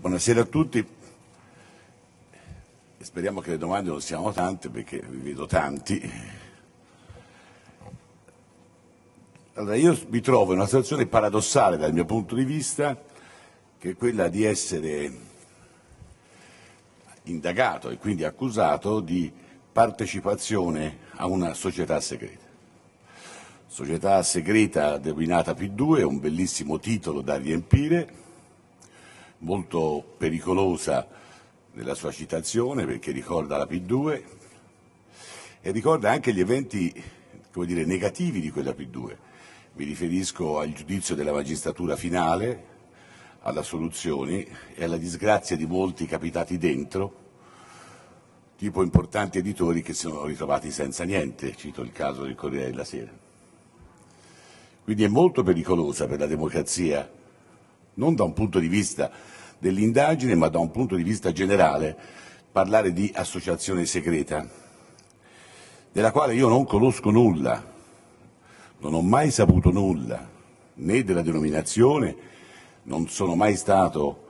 Buonasera a tutti. Speriamo che le domande non siano tante perché vi vedo tanti. Allora, io mi trovo in una situazione paradossale dal mio punto di vista, che è quella di essere indagato e quindi accusato di partecipazione a una società segreta. Società segreta denominata P2, è un bellissimo titolo da riempire molto pericolosa nella sua citazione perché ricorda la P2 e ricorda anche gli eventi dire, negativi di quella P2. Mi riferisco al giudizio della magistratura finale, alla soluzione e alla disgrazia di molti capitati dentro, tipo importanti editori che si sono ritrovati senza niente, cito il caso del Corriere della Sera. Quindi è molto pericolosa per la democrazia non da un punto di vista dell'indagine, ma da un punto di vista generale, parlare di associazione segreta, della quale io non conosco nulla, non ho mai saputo nulla, né della denominazione, non sono mai stato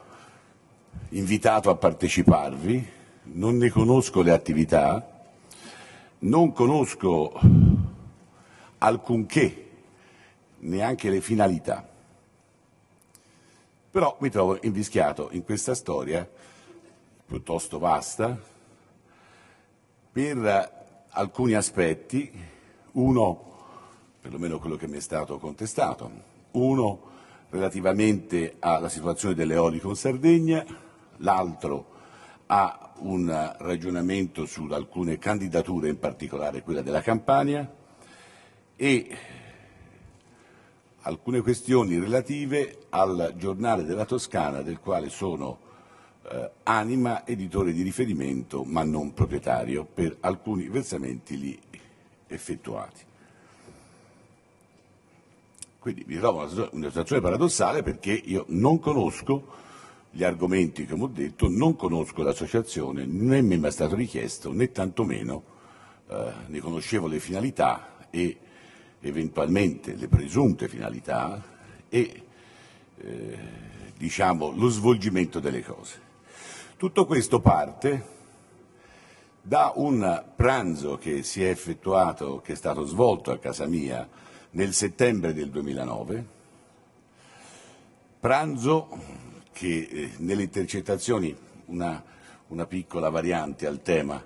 invitato a parteciparvi, non ne conosco le attività, non conosco alcunché, neanche le finalità. Però mi trovo invischiato in questa storia piuttosto vasta per alcuni aspetti, uno perlomeno quello che mi è stato contestato, uno relativamente alla situazione dell'eolico in Sardegna, l'altro a un ragionamento su alcune candidature, in particolare quella della Campania, e alcune questioni relative al Giornale della Toscana, del quale sono eh, anima editore di riferimento ma non proprietario per alcuni versamenti lì effettuati. Quindi mi trovo in una situazione paradossale perché io non conosco gli argomenti che ho detto, non conosco l'associazione, né mi è mai stato richiesto, né tantomeno eh, ne conoscevo le finalità e eventualmente le presunte finalità e eh, diciamo, lo svolgimento delle cose. Tutto questo parte da un pranzo che si è effettuato, che è stato svolto a casa mia nel settembre del 2009, pranzo che eh, nelle intercettazioni, una, una piccola variante al tema,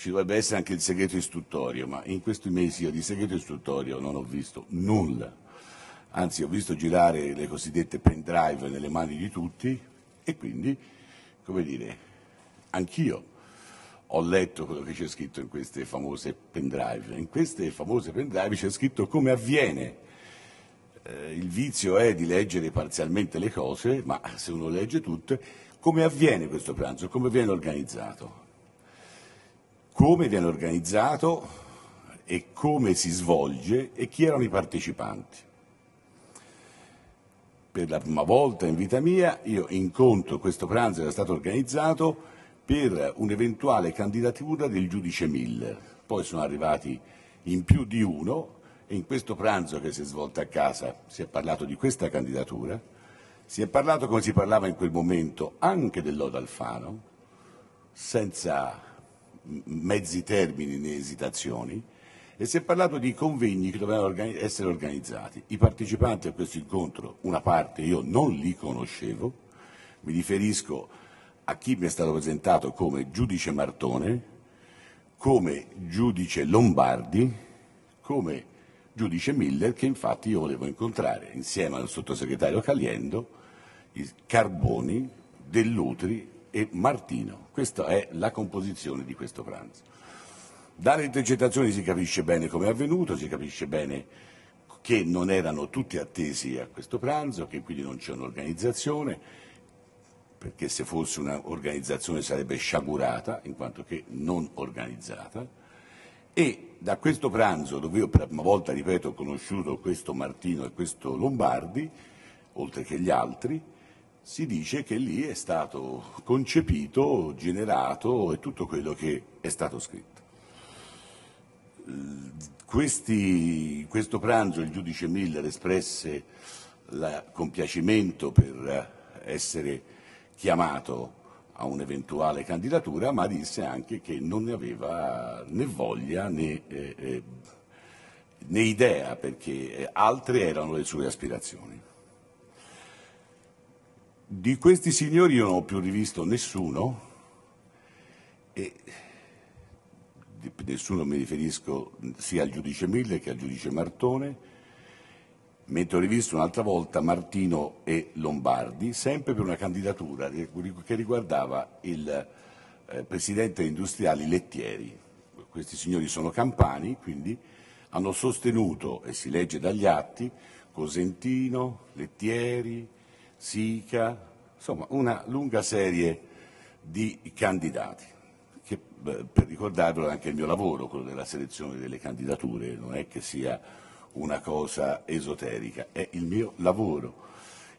ci dovrebbe essere anche il segreto istruttorio, ma in questi mesi io di segreto istruttorio non ho visto nulla, anzi ho visto girare le cosiddette pendrive nelle mani di tutti e quindi, come dire, anch'io ho letto quello che c'è scritto in queste famose pendrive. In queste famose pendrive c'è scritto come avviene. Eh, il vizio è di leggere parzialmente le cose, ma se uno legge tutte, come avviene questo pranzo, come viene organizzato come viene organizzato e come si svolge e chi erano i partecipanti. Per la prima volta in vita mia io incontro questo pranzo che è stato organizzato per un'eventuale candidatura del giudice Miller. Poi sono arrivati in più di uno e in questo pranzo che si è svolto a casa si è parlato di questa candidatura, si è parlato come si parlava in quel momento anche dell'Odalfano, senza mezzi termini né esitazioni e si è parlato di convegni che dovevano essere organizzati. I partecipanti a questo incontro, una parte io non li conoscevo, mi riferisco a chi mi è stato presentato come giudice Martone, come giudice Lombardi, come giudice Miller, che infatti io volevo incontrare insieme al sottosegretario Caliendo, Carboni, Dell'Utri e Martino. Questa è la composizione di questo pranzo. Dalle intercettazioni si capisce bene come è avvenuto, si capisce bene che non erano tutti attesi a questo pranzo, che quindi non c'è un'organizzazione, perché se fosse un'organizzazione sarebbe sciagurata, in quanto che non organizzata, e da questo pranzo, dove io per la prima volta, ripeto, ho conosciuto questo Martino e questo Lombardi, oltre che gli altri, si dice che lì è stato concepito, generato e tutto quello che è stato scritto. Questi, questo pranzo il giudice Miller espresse il compiacimento per essere chiamato a un'eventuale candidatura, ma disse anche che non ne aveva né voglia né, eh, eh né idea, perché altre erano le sue aspirazioni. Di questi signori io non ho più rivisto nessuno e nessuno mi riferisco sia al giudice Mille che al giudice Martone, mentre ho rivisto un'altra volta Martino e Lombardi, sempre per una candidatura che riguardava il eh, presidente industriale Lettieri. Questi signori sono campani, quindi hanno sostenuto, e si legge dagli atti, Cosentino, Lettieri, Sica, insomma una lunga serie di candidati, che per ricordarvelo è anche il mio lavoro, quello della selezione delle candidature, non è che sia una cosa esoterica, è il mio lavoro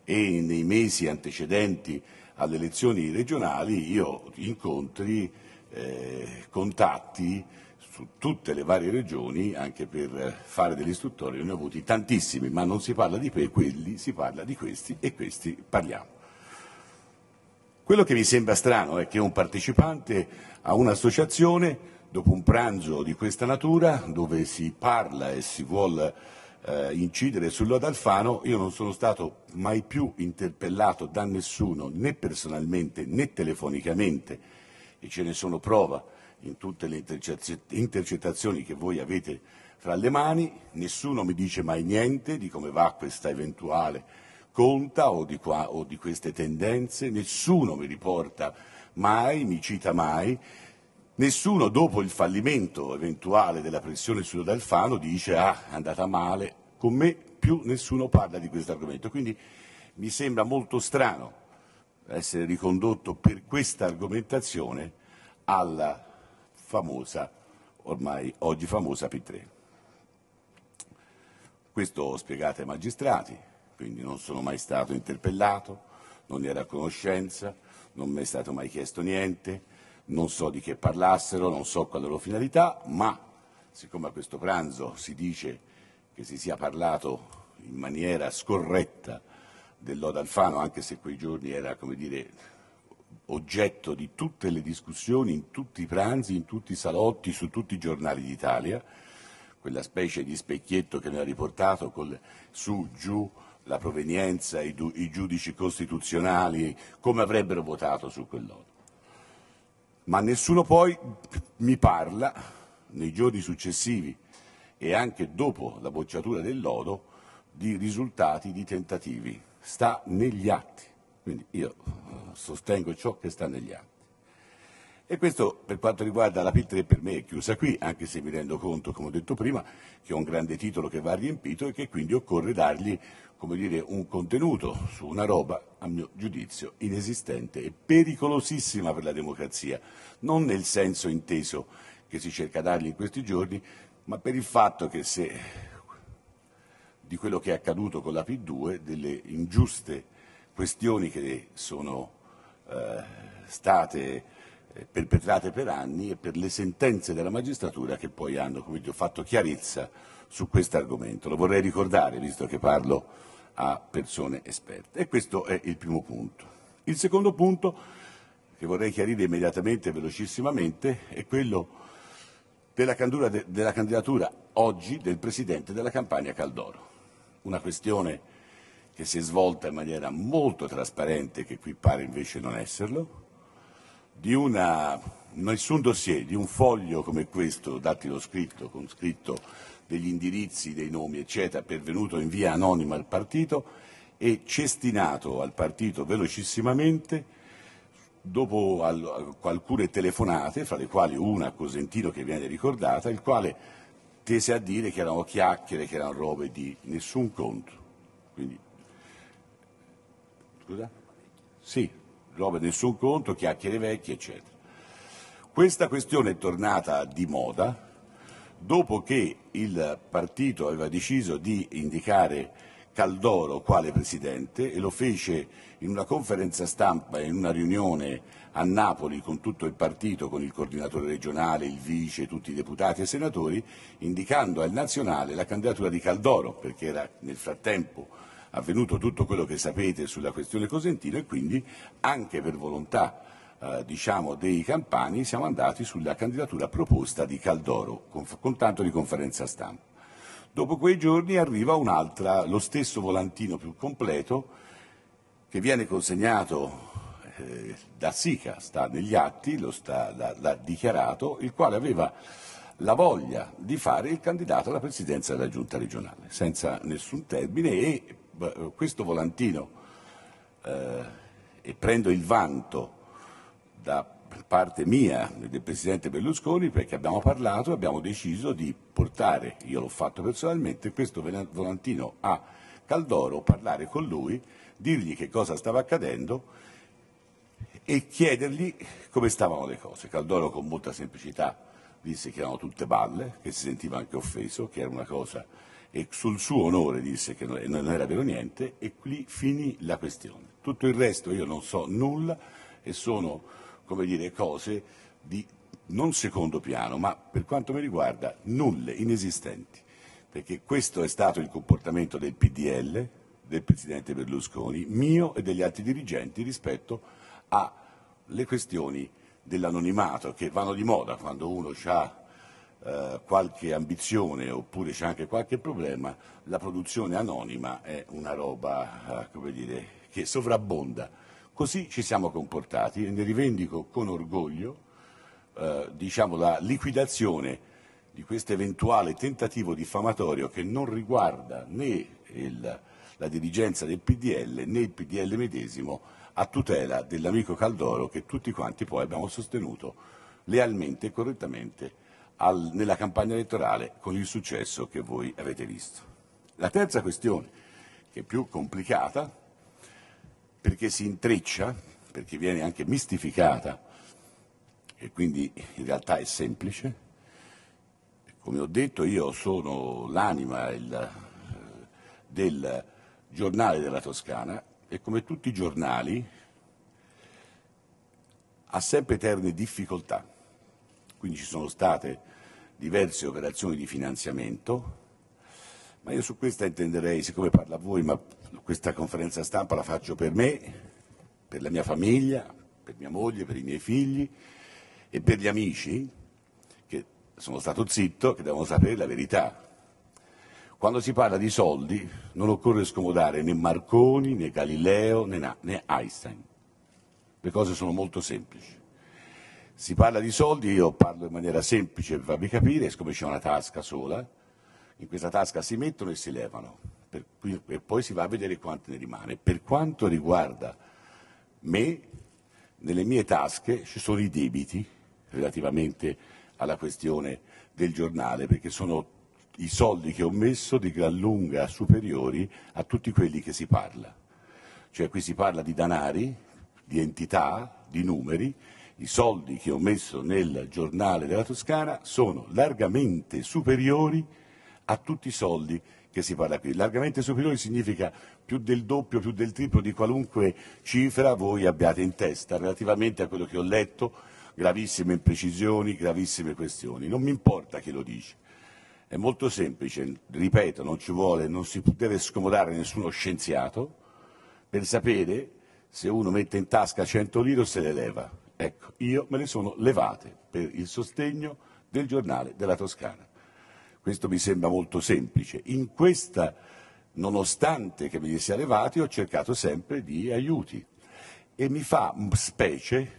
e nei mesi antecedenti alle elezioni regionali io incontri, eh, contatti, su tutte le varie regioni, anche per fare degli istruttori, ne ho avuti tantissimi, ma non si parla di quelli, si parla di questi e questi parliamo. Quello che mi sembra strano è che un partecipante a un'associazione, dopo un pranzo di questa natura, dove si parla e si vuole eh, incidere sull'Odalfano, io non sono stato mai più interpellato da nessuno, né personalmente né telefonicamente, e ce ne sono prova in tutte le intercettazioni che voi avete fra le mani, nessuno mi dice mai niente di come va questa eventuale conta o di, qua, o di queste tendenze, nessuno mi riporta mai, mi cita mai, nessuno dopo il fallimento eventuale della pressione su D'Alfano dice ah è andata male, con me più nessuno parla di questo argomento, quindi mi sembra molto strano essere ricondotto per questa argomentazione alla famosa, ormai oggi famosa P3. Questo ho spiegato ai magistrati, quindi non sono mai stato interpellato, non era a conoscenza, non mi è stato mai chiesto niente, non so di che parlassero, non so qual è la loro finalità, ma siccome a questo pranzo si dice che si sia parlato in maniera scorretta dell'Oda Alfano, anche se quei giorni era, come dire, oggetto di tutte le discussioni in tutti i pranzi, in tutti i salotti, su tutti i giornali d'Italia, quella specie di specchietto che mi ha riportato con le, su, giù, la provenienza, i, du, i, giudici costituzionali, come avrebbero votato su quel Ma nessuno poi mi parla nei giorni successivi e anche dopo la bocciatura del lodo di risultati di tentativi. Sta negli atti. Quindi io sostengo ciò che sta negli atti. E questo per quanto riguarda la P3 per me è chiusa qui, anche se mi rendo conto, come ho detto prima, che è un grande titolo che va riempito e che quindi occorre dargli dire, un contenuto su una roba, a mio giudizio, inesistente e pericolosissima per la democrazia, non nel senso inteso che si cerca di dargli in questi giorni, ma per il fatto che se di quello che è accaduto con la P2, delle ingiuste questioni che sono eh, state eh, perpetrate per anni e per le sentenze della magistratura che poi hanno come dico, fatto chiarezza su questo argomento. Lo vorrei ricordare, visto che parlo a persone esperte. E questo è il primo punto. Il secondo punto, che vorrei chiarire immediatamente e velocissimamente, è quello della, candidatura oggi del Presidente della Campania Caldoro. Una questione che si è svolta in maniera molto trasparente, che qui pare invece non esserlo, di una, nessun dossier, di un foglio come questo, datilo scritto, con scritto degli indirizzi, dei nomi, eccetera, pervenuto in via anonima al partito e cestinato al partito velocissimamente dopo alcune telefonate, fra le quali una a Cosentino che viene ricordata, il quale tese a dire che erano chiacchiere, che erano robe di nessun conto. Quindi Scusa? Sì, roba del suo conto, chiacchiere vecchie, eccetera. Questa questione è tornata di moda dopo che il partito aveva deciso di indicare Caldoro quale presidente e lo fece in una conferenza stampa, e in una riunione a Napoli con tutto il partito, con il coordinatore regionale, il vice, tutti i deputati e senatori, indicando al nazionale la candidatura di Caldoro, perché era nel frattempo avvenuto tutto quello che sapete sulla questione Cosentino e quindi anche per volontà eh, diciamo, dei campani siamo andati sulla candidatura proposta di Caldoro con, con tanto di conferenza stampa. Dopo quei giorni arriva un'altra, lo stesso volantino più completo che viene consegnato eh, da Sica, sta negli atti, lo sta, l'ha dichiarato, il quale aveva la voglia di fare il candidato alla presidenza della giunta regionale, senza nessun termine e questo volantino eh, e prendo il vanto da parte mia e del Presidente Berlusconi perché abbiamo parlato e abbiamo deciso di portare, io l'ho fatto personalmente, questo volantino a Caldoro, parlare con lui, dirgli che cosa stava accadendo e chiedergli come stavano le cose. Caldoro con molta semplicità disse che erano tutte balle, che si sentiva anche offeso, che era una cosa e sul suo onore disse che non era vero niente e qui finì la questione. Tutto il resto io non so nulla e sono, come dire, cose di non secondo piano, ma per quanto mi riguarda nulle, inesistenti, perché questo è stato il comportamento del PDL, del Presidente Berlusconi, mio e degli altri dirigenti rispetto alle questioni dell'anonimato che vanno di moda quando uno ha eh, qualche ambizione oppure c'è anche qualche problema, la produzione anonima è una roba eh, dire, che sovrabbonda. Così ci siamo comportati e ne rivendico con orgoglio eh, diciamo, la liquidazione di questo eventuale tentativo diffamatorio che non riguarda né il, la dirigenza del PDL né il PDL medesimo a tutela dell'amico Caldoro che tutti quanti poi abbiamo sostenuto lealmente e correttamente al, nella campagna elettorale con il successo che voi avete visto. La terza questione, che è più complicata, perché si intreccia, perché viene anche mistificata, e quindi in realtà è semplice. Come ho detto, io sono l'anima del giornale della Toscana e come tutti i giornali ha sempre eterne difficoltà. Quindi ci sono state diverse operazioni di finanziamento, ma io su questa intenderei, siccome parla a voi, ma questa conferenza stampa la faccio per me, per la mia famiglia, per mia moglie, per i miei figli e per gli amici che sono stato zitto, che devono sapere la verità. Quando si parla di soldi non occorre scomodare né Marconi, né Galileo, né, né Einstein. Le cose sono molto semplici. Si parla di soldi, io parlo in maniera semplice per farvi capire, siccome c'è una tasca sola, in questa tasca si mettono e si levano per, e poi si va a vedere quanto ne rimane. Per quanto riguarda me, nelle mie tasche ci sono i debiti relativamente alla questione del giornale, perché sono i soldi che ho messo di gran lunga superiori a tutti quelli che si parla. Cioè qui si parla di danari, di entità, di numeri i soldi che ho messo nel giornale della Toscana sono largamente superiori a tutti i soldi che si parla qui. Largamente superiori significa più del doppio, più del triplo di qualunque cifra voi abbiate in testa relativamente a quello che ho letto, gravissime imprecisioni, gravissime questioni. Non mi importa chi lo dice. È molto semplice, ripeto, non ci vuole, non si deve scomodare nessuno scienziato per sapere se uno mette in tasca 100 lire o se le leva. Ecco, io me le sono levate per il sostegno del giornale della Toscana. Questo mi sembra molto semplice. In questa, nonostante che me li sia levati, ho cercato sempre di aiuti. E mi fa specie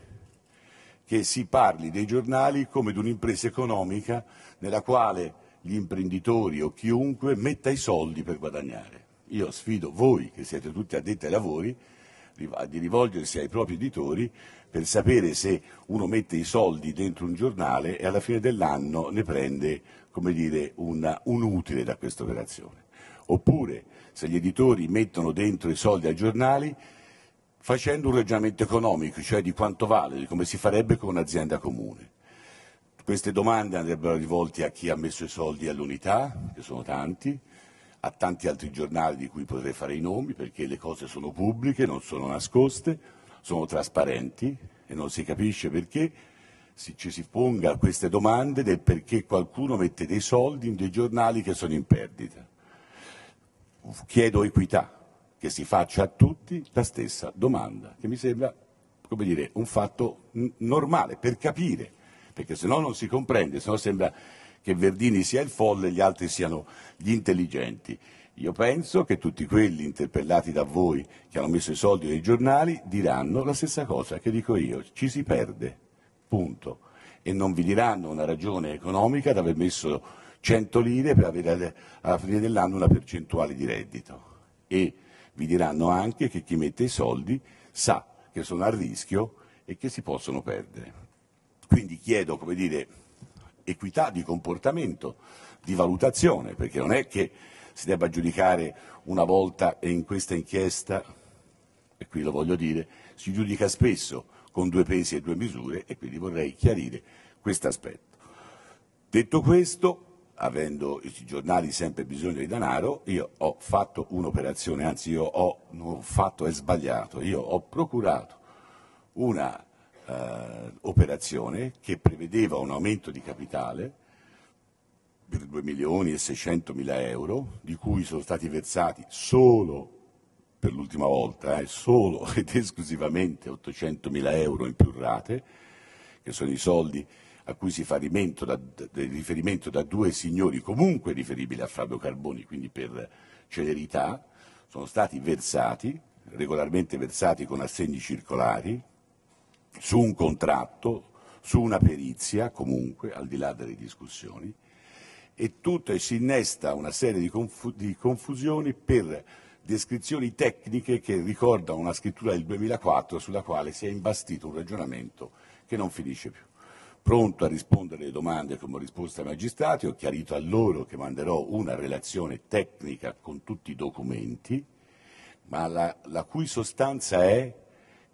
che si parli dei giornali come di un'impresa economica nella quale gli imprenditori o chiunque metta i soldi per guadagnare. Io sfido voi, che siete tutti addetti ai lavori, di rivolgersi ai propri editori per sapere se uno mette i soldi dentro un giornale e alla fine dell'anno ne prende dire, una, un utile da questa operazione. Oppure se gli editori mettono dentro i soldi ai giornali facendo un ragionamento economico, cioè di quanto vale, di come si farebbe con un'azienda comune. Queste domande andrebbero rivolte a chi ha messo i soldi all'unità, che sono tanti, a tanti altri giornali di cui potrei fare i nomi, perché le cose sono pubbliche, non sono nascoste, sono trasparenti e non si capisce perché ci si ponga queste domande del perché qualcuno mette dei soldi in dei giornali che sono in perdita. Chiedo equità, che si faccia a tutti la stessa domanda, che mi sembra come dire, un fatto normale per capire, perché se no non si comprende, se no sembra che Verdini sia il folle e gli altri siano gli intelligenti. Io penso che tutti quelli interpellati da voi che hanno messo i soldi nei giornali diranno la stessa cosa che dico io, ci si perde, punto. E non vi diranno una ragione economica di aver messo 100 lire per avere alla fine dell'anno una percentuale di reddito. E vi diranno anche che chi mette i soldi sa che sono a rischio e che si possono perdere. Quindi chiedo, come dire, equità di comportamento, di valutazione, perché non è che si debba giudicare una volta e in questa inchiesta, e qui lo voglio dire, si giudica spesso con due pesi e due misure e quindi vorrei chiarire questo aspetto. Detto questo, avendo i giornali sempre bisogno di denaro, io ho fatto un'operazione, anzi io ho, non ho fatto, è sbagliato, io ho procurato una eh, operazione che prevedeva un aumento di capitale per 2 milioni e 600 mila euro, di cui sono stati versati solo per l'ultima volta, eh, solo ed esclusivamente 800 mila euro in più rate, che sono i soldi a cui si fa da, riferimento da due signori comunque riferibili a Fabio Carboni, quindi per celerità, sono stati versati, regolarmente versati con assegni circolari, su un contratto, su una perizia comunque, al di là delle discussioni, e tutto e si innesta una serie di, confu- di confusioni per descrizioni tecniche che ricordano una scrittura del 2004 sulla quale si è imbastito un ragionamento che non finisce più. Pronto a rispondere alle domande come risposta ai magistrati, ho chiarito a loro che manderò una relazione tecnica con tutti i documenti, ma la, la cui sostanza è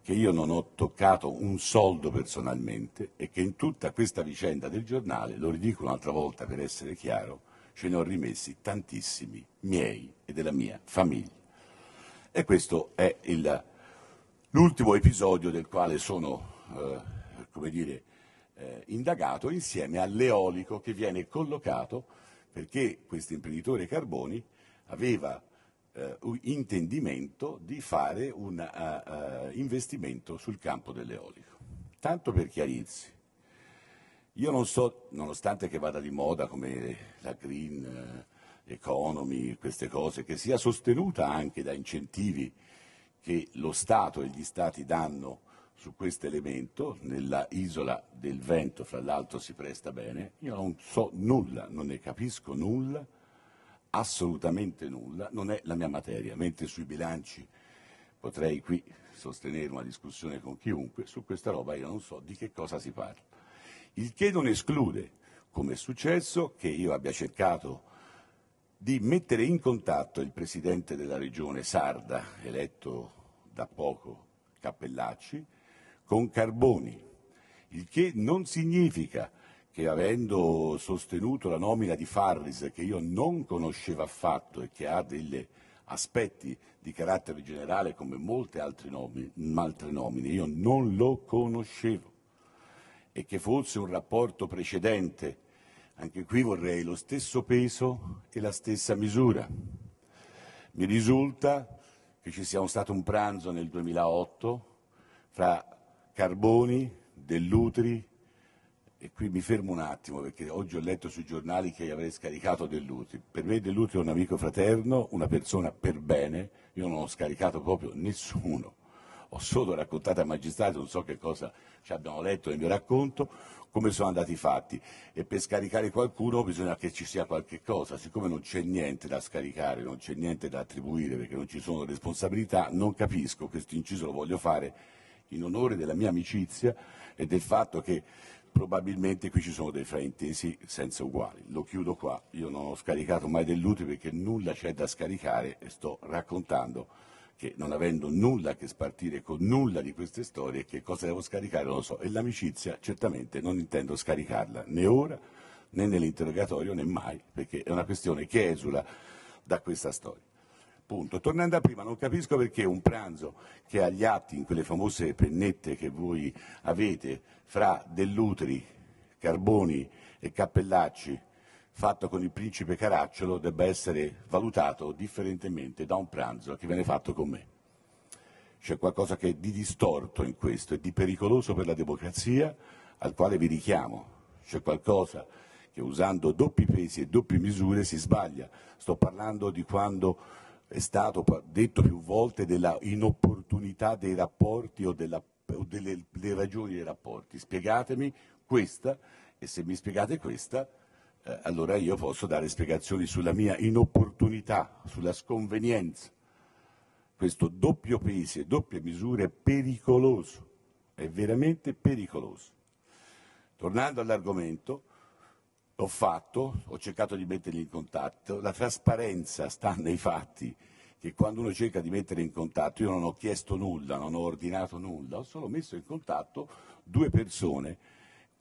che io non ho toccato un soldo personalmente e che in tutta questa vicenda del giornale, lo ridico un'altra volta per essere chiaro, ce ne ho rimessi tantissimi miei e della mia famiglia. E questo è il, l'ultimo episodio del quale sono, eh, dire, eh, indagato insieme all'eolico che viene collocato perché questo imprenditore Carboni aveva uh, intendimento di fare un uh, investimento sul campo dell'eolico. Tanto per chiarirsi, io non so, nonostante che vada di moda come la green economy, queste cose, che sia sostenuta anche da incentivi che lo Stato e gli Stati danno su questo elemento, nella isola del vento fra l'altro si presta bene, io non so nulla, non ne capisco nulla assolutamente nulla, non è la mia materia, mentre sui bilanci potrei qui sostenere una discussione con chiunque, su questa roba io non so di che cosa si parla. Il che non esclude, come è successo, che io abbia cercato di mettere in contatto il presidente della regione sarda, eletto da poco, Cappellacci, con Carboni, il che non significa che avendo sostenuto la nomina di Farris, che io non conoscevo affatto e che ha degli aspetti di carattere generale come molte altre nomine, nomine, io non lo conoscevo e che fosse un rapporto precedente, anche qui vorrei lo stesso peso e la stessa misura. Mi risulta che ci sia stato un pranzo nel 2008 fra Carboni, Dell'Utri, e qui mi fermo un attimo perché oggi ho letto sui giornali che avrei scaricato Dell'Utri. Per me Dell'Utri è un amico fraterno, una persona per bene, io non ho scaricato proprio nessuno. Ho solo raccontato ai magistrati, non so che cosa ci abbiamo letto nel mio racconto, come sono andati i fatti. E per scaricare qualcuno bisogna che ci sia qualche cosa. Siccome non c'è niente da scaricare, non c'è niente da attribuire perché non ci sono responsabilità, non capisco, questo inciso lo voglio fare in onore della mia amicizia e del fatto che probabilmente qui ci sono dei fraintesi senza uguali. Lo chiudo qua, io non ho scaricato mai dell'utile perché nulla c'è da scaricare e sto raccontando che non avendo nulla a che spartire con nulla di queste storie, che cosa devo scaricare non lo so. E l'amicizia certamente non intendo scaricarla né ora né nell'interrogatorio né mai, perché è una questione che esula da questa storia. Punto. Tornando a prima, non capisco perché un pranzo che ha gli atti in quelle famose pennette che voi avete fra Dell'Utri, Carboni e Cappellacci, fatto con il principe Caracciolo, debba essere valutato differentemente da un pranzo che viene fatto con me. C'è qualcosa che è di distorto in questo e di pericoloso per la democrazia al quale vi richiamo. C'è qualcosa che usando doppi pesi e doppie misure si sbaglia. Sto parlando di quando è stato detto più volte della inopportunità dei rapporti o, della, o delle, delle, ragioni dei rapporti. Spiegatemi questa e se mi spiegate questa, eh, allora io posso dare spiegazioni sulla mia inopportunità, sulla sconvenienza. Questo doppio peso e doppia misura è pericoloso, è veramente pericoloso. Tornando all'argomento, ho fatto, ho cercato di metterli in contatto, la trasparenza sta nei fatti che quando uno cerca di mettere in contatto, io non ho chiesto nulla, non ho ordinato nulla, ho solo messo in contatto due persone,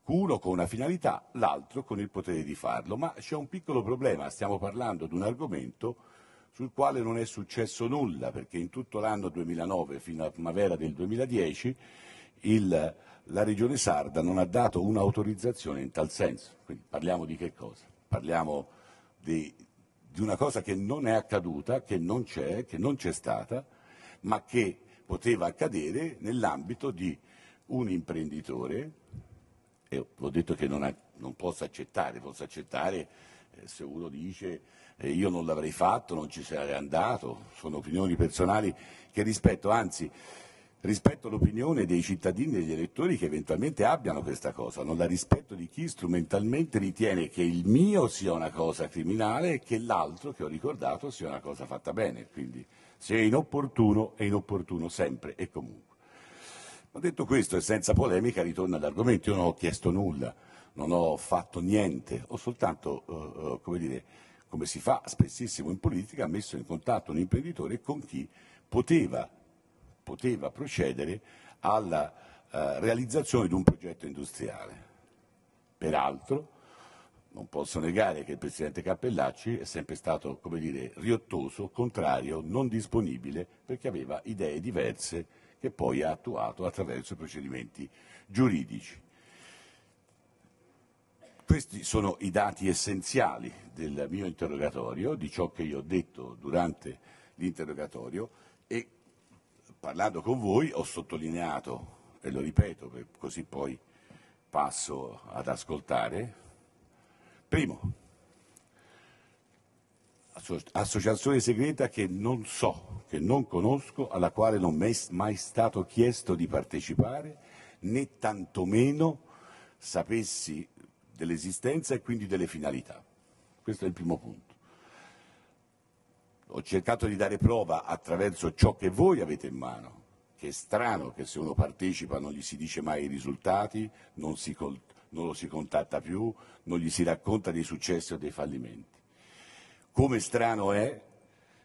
uno con una finalità, l'altro con il potere di farlo, ma c'è un piccolo problema, stiamo parlando di un argomento sul quale non è successo nulla, perché in tutto l'anno 2009 fino alla primavera del 2010 il la Regione Sarda non ha dato un'autorizzazione in tal senso. Quindi parliamo di che cosa? Parliamo di, di una cosa che non è accaduta, che non c'è, che non c'è stata, ma che poteva accadere nell'ambito di un imprenditore, e ho detto che non, ha, non posso accettare, posso accettare eh, se uno dice eh, io non l'avrei fatto, non ci sarei andato, sono opinioni personali che rispetto, anzi rispetto all'opinione dei cittadini e degli elettori che eventualmente abbiano questa cosa, non la rispetto di chi strumentalmente ritiene che il mio sia una cosa criminale e che l'altro che ho ricordato sia una cosa fatta bene, quindi se è inopportuno è inopportuno sempre e comunque. Ma detto questo e senza polemica ritorno all'argomento, io non ho chiesto nulla, non ho fatto niente, ho soltanto, eh, eh, come, dire, come si fa spessissimo in politica, messo in contatto un imprenditore con chi poteva poteva procedere alla eh, realizzazione di un progetto industriale. Peraltro, non posso negare che il Presidente Cappellacci è sempre stato, come dire, riottoso, contrario, non disponibile, perché aveva idee diverse che poi ha attuato attraverso i procedimenti giuridici. Questi sono i dati essenziali del mio interrogatorio, di ciò che io ho detto durante l'interrogatorio e parlando con voi ho sottolineato, e lo ripeto così poi passo ad ascoltare, primo, associazione segreta che non so, che non conosco, alla quale non mi è mai stato chiesto di partecipare, né tantomeno sapessi dell'esistenza e quindi delle finalità. Questo è il primo punto ho cercato di dare prova attraverso ciò che voi avete in mano, che è strano che se uno partecipa non gli si dice mai i risultati, non, si, non lo si contatta più, non gli si racconta dei successi o dei fallimenti. Come strano è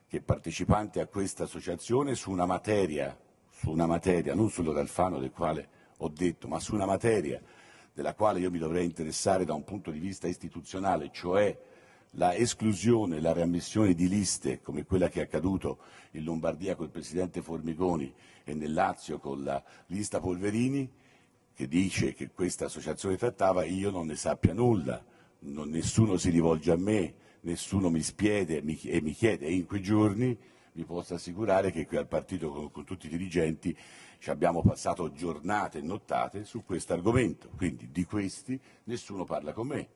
che partecipanti a questa associazione su una materia, su una materia, non sullo D'Alfano del quale ho detto, ma su una materia della quale io mi dovrei interessare da un punto di vista istituzionale, cioè la esclusione la riammissione di liste come quella che è accaduto in Lombardia col presidente Formigoni e nel Lazio con la lista Polverini che dice che questa associazione trattava, io non ne sappia nulla, non, nessuno si rivolge a me, nessuno mi spiede mi, e mi chiede e in quei giorni vi posso assicurare che qui al partito con, con tutti i dirigenti ci abbiamo passato giornate e nottate su questo argomento, quindi di questi nessuno parla con me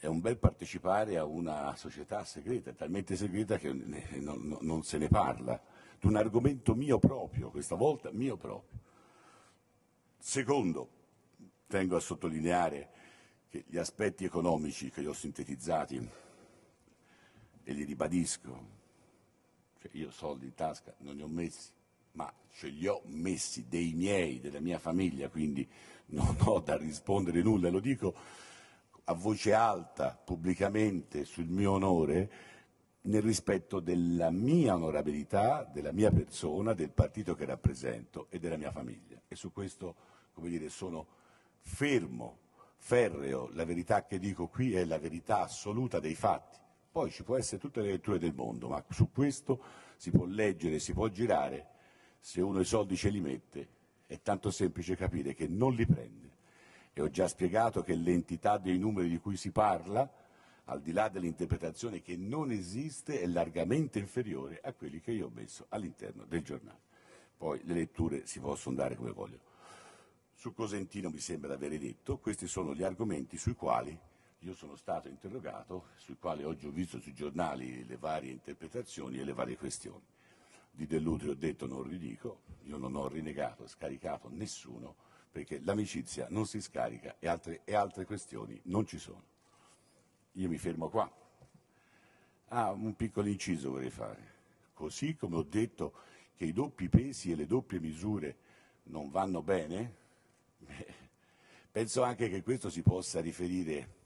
è un bel partecipare a una società segreta, talmente segreta che non, non, non se ne parla, di un argomento mio proprio, questa volta mio proprio. Secondo, tengo a sottolineare che gli aspetti economici che io ho sintetizzati e li ribadisco, cioè io soldi in tasca non li ho messi, ma ce li ho messi dei miei, della mia famiglia, quindi non ho da rispondere nulla, lo dico a voce alta, pubblicamente, sul mio onore, nel rispetto della mia onorabilità, della mia persona, del partito che rappresento e della mia famiglia. E su questo, come dire, sono fermo, ferreo. La verità che dico qui è la verità assoluta dei fatti. Poi ci può essere tutte le letture del mondo, ma su questo si può leggere, si può girare. Se uno i soldi ce li mette, è tanto semplice capire che non li prende e ho già spiegato che l'entità dei numeri di cui si parla, al di là dell'interpretazione che non esiste, è largamente inferiore a quelli che io ho messo all'interno del giornale. Poi le letture si possono dare come vogliono. Su Cosentino mi sembra di avere detto, questi sono gli argomenti sui quali io sono stato interrogato, sui quali oggi ho visto sui giornali le varie interpretazioni e le varie questioni. Di Dell'Utri ho detto non ridico, io non ho rinegato, scaricato nessuno perché l'amicizia non si scarica e altre, e altre questioni non ci sono. Io mi fermo qua. Ah, un piccolo inciso vorrei fare. Così come ho detto che i doppi pesi e le doppie misure non vanno bene, penso anche che questo si possa riferire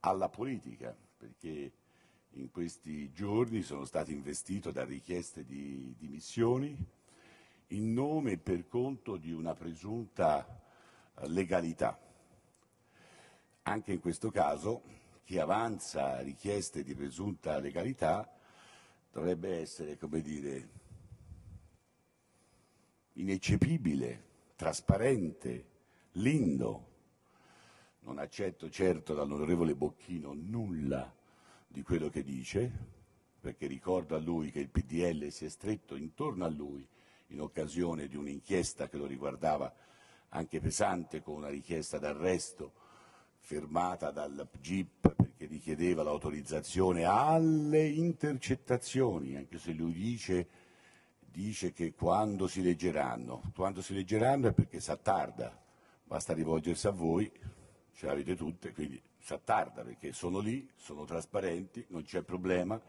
alla politica, perché in questi giorni sono stato investito da richieste di dimissioni in nome e per conto di una presunta eh, legalità. Anche in questo caso chi avanza richieste di presunta legalità dovrebbe essere, come dire, ineccepibile, trasparente, lindo. Non accetto certo dall'onorevole Bocchino nulla di quello che dice, perché ricordo a lui che il PDL si è stretto intorno a lui in occasione di un'inchiesta che lo riguardava anche pesante con una richiesta d'arresto firmata dal GIP perché richiedeva l'autorizzazione alle intercettazioni, anche se lui dice, dice che quando si leggeranno, quando si leggeranno è perché si attarda, basta rivolgersi a voi, ce l'avete tutte, quindi si attarda perché sono lì, sono trasparenti, non c'è problema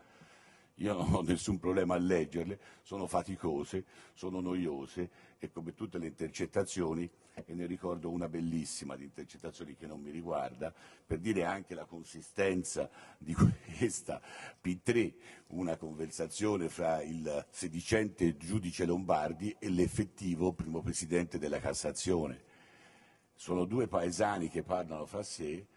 io non ho nessun problema a leggerle, sono faticose, sono noiose e come tutte le intercettazioni, e ne ricordo una bellissima di intercettazioni che non mi riguarda, per dire anche la consistenza di questa P3, una conversazione fra il sedicente giudice Lombardi e l'effettivo primo presidente della Cassazione. Sono due paesani che parlano fra sé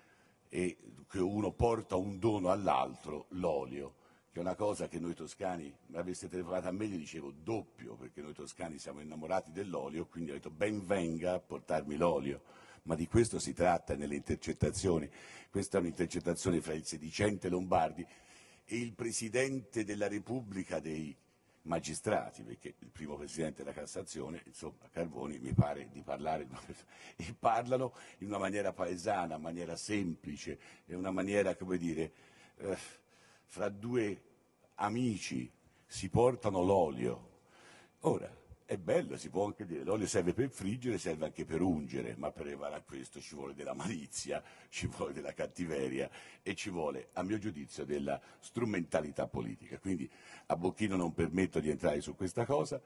e che uno porta un dono all'altro, l'olio che è una cosa che noi toscani, mi l'aveste telefonata a me, gli dicevo doppio, perché noi toscani siamo innamorati dell'olio, quindi ho detto ben venga a portarmi l'olio. Ma di questo si tratta nelle intercettazioni. Questa è un'intercettazione fra il sedicente Lombardi e il Presidente della Repubblica dei magistrati, perché il primo presidente della Cassazione, insomma Carboni, mi pare di parlare e parlano in una maniera paesana, in maniera semplice, in una maniera, come dire, eh, fra due amici si portano l'olio. Ora, è bello, si può anche dire, l'olio serve per friggere, serve anche per ungere, ma per arrivare a questo ci vuole della malizia, ci vuole della cattiveria e ci vuole, a mio giudizio, della strumentalità politica. Quindi a Bocchino non permetto di entrare su questa cosa.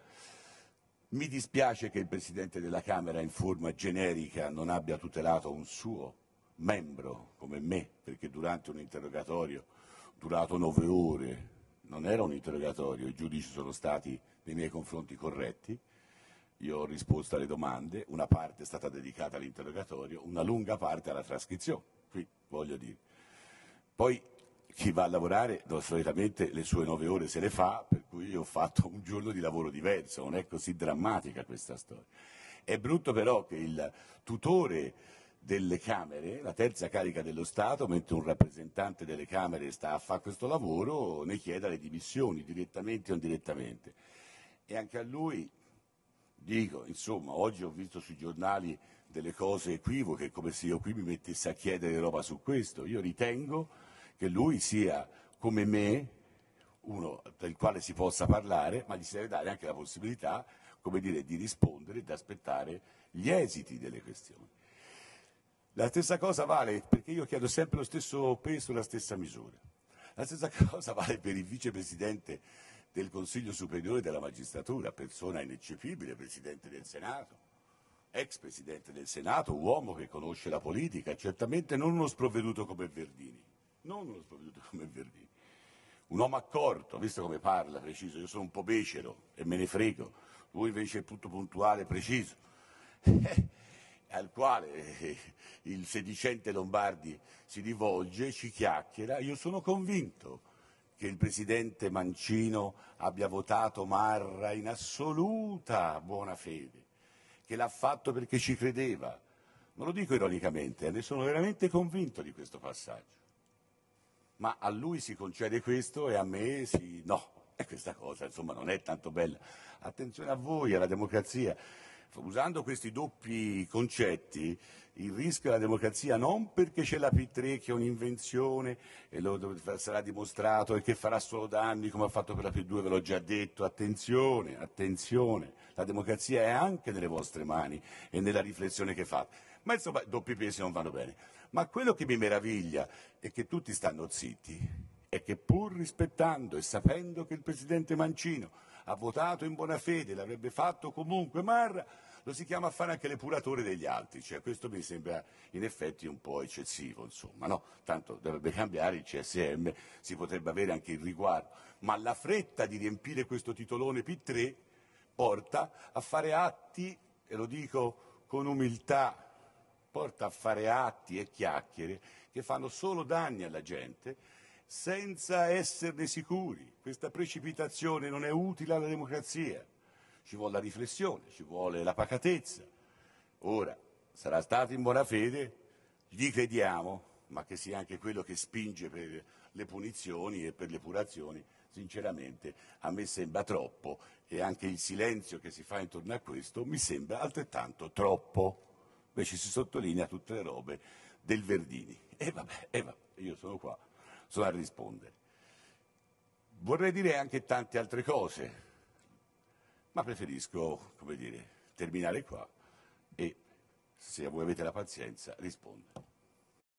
Mi dispiace che il Presidente della Camera in forma generica non abbia tutelato un suo membro come me, perché durante un interrogatorio durato nove ore non era un interrogatorio, i giudici sono stati nei miei confronti corretti, io ho risposto alle domande, una parte è stata dedicata all'interrogatorio, una lunga parte alla trascrizione, qui voglio dire. Poi chi va a lavorare solitamente le sue nove ore se le fa, per cui io ho fatto un giorno di lavoro diverso, non è così drammatica questa storia. È brutto però che il tutore delle Camere, la terza carica dello Stato, mentre un rappresentante delle Camere sta a fare questo lavoro, ne chieda le dimissioni direttamente o indirettamente. E anche a lui dico, insomma, oggi ho visto sui giornali delle cose equivoche, come se io qui mi mettessi a chiedere roba su questo. Io ritengo che lui sia, come me, uno del quale si possa parlare, ma gli si deve dare anche la possibilità, come dire, di rispondere e di aspettare gli esiti delle questioni. La stessa cosa vale, perché io chiedo sempre lo stesso peso, e la stessa misura. La stessa cosa vale per il vicepresidente del Consiglio Superiore della Magistratura, persona ineccepibile, presidente del Senato, ex presidente del Senato, uomo che conosce la politica, certamente non uno sprovveduto come Verdini, non uno sprovveduto come Verdini. Un uomo accorto, visto come parla, preciso, io sono un po' becero e me ne frego, lui invece è tutto puntuale, preciso. Eh, al quale eh, eh, il sedicente Lombardi si rivolge, ci chiacchiera. Io sono convinto che il presidente Mancino abbia votato Marra in assoluta buona fede, che l'ha fatto perché ci credeva. Non lo dico ironicamente, eh, ne sono veramente convinto di questo passaggio. Ma a lui si concede questo e a me si no. E questa cosa, insomma, non è tanto bella. Attenzione a voi, alla democrazia usando questi doppi concetti il rischio della democrazia non perché c'è la P3 che è un'invenzione e lo sarà dimostrato e che farà solo danni come ha fatto per la P2 ve l'ho già detto attenzione, attenzione la democrazia è anche nelle vostre mani e nella riflessione che fate ma insomma doppi pesi non vanno bene ma quello che mi meraviglia è che tutti stanno zitti è che pur rispettando e sapendo che il presidente Mancino ha votato in buona fede, l'avrebbe fatto comunque Marra, lo si chiama a fare anche l'epuratore degli altri, cioè, questo mi sembra in effetti un po' eccessivo, insomma, no? Tanto dovrebbe cambiare il CSM, si potrebbe avere anche il riguardo, ma la fretta di riempire questo titolone P3 porta a fare atti, e lo dico con umiltà, porta a fare atti e chiacchiere che fanno solo danni alla gente senza esserne sicuri. Questa precipitazione non è utile alla democrazia. Ci vuole la riflessione, ci vuole la pacatezza. Ora, sarà stato in buona fede, gli crediamo, ma che sia anche quello che spinge per le punizioni e per le purazioni, sinceramente a me sembra troppo e anche il silenzio che si fa intorno a questo mi sembra altrettanto troppo. Invece si sottolinea tutte le robe del Verdini. E vabbè, e vabbè io sono qua sono a rispondere. Vorrei dire anche tante altre cose, ma preferisco dire, terminare qua e, se voi avete la pazienza, rispondere.